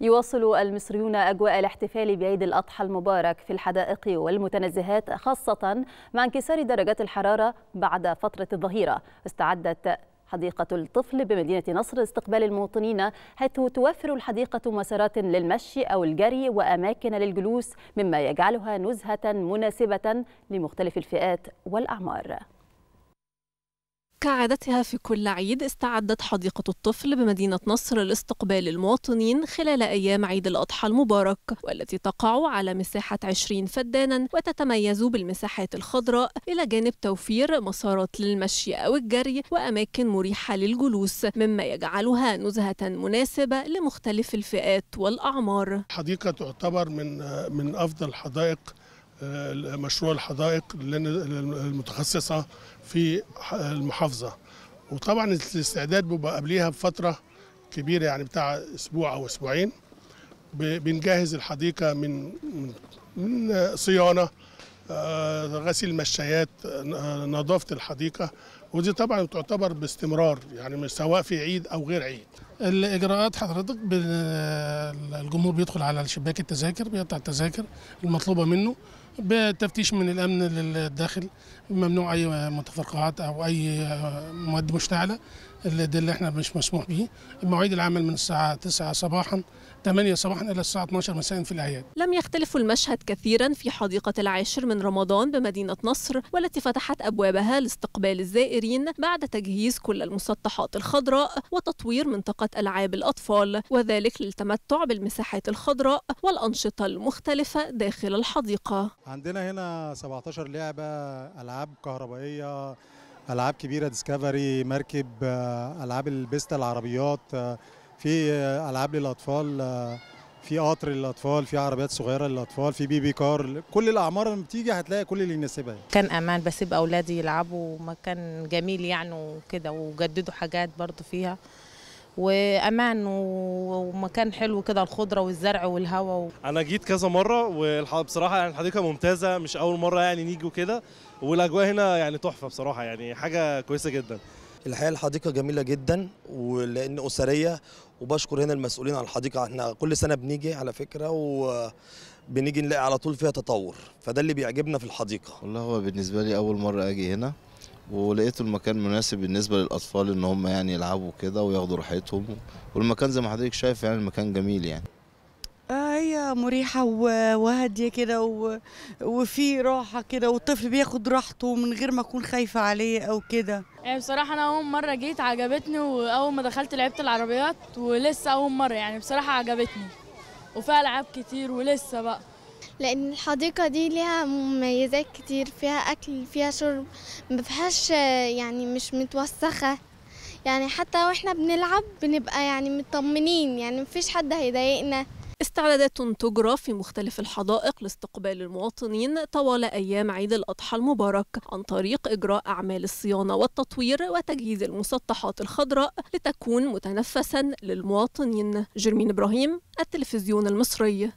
يواصل المصريون أجواء الاحتفال بعيد الأضحى المبارك في الحدائق والمتنزهات خاصة مع انكسار درجات الحرارة بعد فترة الظهيرة استعدت حديقة الطفل بمدينة نصر استقبال المواطنين حيث توفر الحديقة مسارات للمشي أو الجري وأماكن للجلوس مما يجعلها نزهة مناسبة لمختلف الفئات والأعمار كعادتها في كل عيد استعدت حديقة الطفل بمدينة نصر لاستقبال المواطنين خلال أيام عيد الأضحى المبارك والتي تقع على مساحة 20 فدانا وتتميز بالمساحات الخضراء إلى جانب توفير مسارات للمشي أو الجري وأماكن مريحة للجلوس مما يجعلها نزهة مناسبة لمختلف الفئات والأعمار حديقة تعتبر من من أفضل حدائق مشروع الحدائق المتخصصه في المحافظه وطبعا الاستعداد بيبقى قبليها بفتره كبيره يعني بتاع اسبوع او اسبوعين بنجهز الحديقه من من صيانه آه، غسيل المشايات نظافه الحديقه ودي طبعا تعتبر باستمرار يعني سواء في عيد او غير عيد الاجراءات حضرتك الجمهور بيدخل على شباك التذاكر بيقطع التذاكر المطلوبه منه بتفتيش من الامن للداخل ممنوع اي متفرقعات او اي مواد مشتعله اللي ده اللي احنا مش مسموح به مواعيد العمل من الساعه 9 صباحا 8 صباحا الى الساعه 12 مساء في الاعياد لم يختلف المشهد كثيرا في حديقه العاشر من رمضان بمدينه نصر والتي فتحت ابوابها لاستقبال الزائرين بعد تجهيز كل المسطحات الخضراء وتطوير منطقه العاب الاطفال وذلك للتمتع بالمساحات الخضراء والانشطه المختلفه داخل الحديقه عندنا هنا 17 لعبه العاب كهربائيه العاب كبيره ديسكفري مركب آه، العاب البيستا العربيات آه، في آه، العاب للاطفال في قطر للاطفال في عربيات صغيره للاطفال في بيبي كار كل الاعمار لما بتيجي هتلاقي كل اللي يناسبها يعني. كان امان بسيب اولادي يلعبوا مكان جميل يعني وكده وجددوا حاجات برضو فيها وامان ومكان حلو كده الخضره والزرع والهواء و... انا جيت كذا مره وبصراحه يعني الحديقه ممتازه مش اول مره يعني نيجي وكده والاجواء هنا يعني تحفه بصراحه يعني حاجه كويسه جدا الحقيقه الحديقه جميله جدا ولان اسريه وبشكر هنا المسؤولين على الحديقه احنا كل سنه بنيجي على فكره و بنيجي نلاقي على طول فيها تطور فده اللي بيعجبنا في الحديقه والله هو بالنسبه لي اول مره اجي هنا ولقيت المكان مناسب بالنسبه للاطفال ان هم يعني يلعبوا كده وياخدوا راحتهم والمكان زي ما حضرتك شايف يعني المكان جميل يعني آه، هي مريحة وهادية كده و... وفي راحة كده والطفل بياخد راحته من غير ما أكون خايفة عليه أو كده يعني بصراحة أنا أول مرة جيت عجبتني وأول ما دخلت لعبت العربيات ولسه أول مرة يعني بصراحة عجبتني وفيها ألعاب كتير ولسه بقى لأن الحديقة دي ليها مميزات كتير فيها أكل فيها شرب مفيهاش يعني مش متوسخة يعني حتى واحنا بنلعب بنبقى يعني مطمنين يعني مفيش حد هيضايقنا استعدادات تجرى في مختلف الحدائق لاستقبال المواطنين طوال أيام عيد الأضحى المبارك عن طريق إجراء أعمال الصيانة والتطوير وتجهيز المسطحات الخضراء لتكون متنفسا للمواطنين جرمين إبراهيم التلفزيون المصري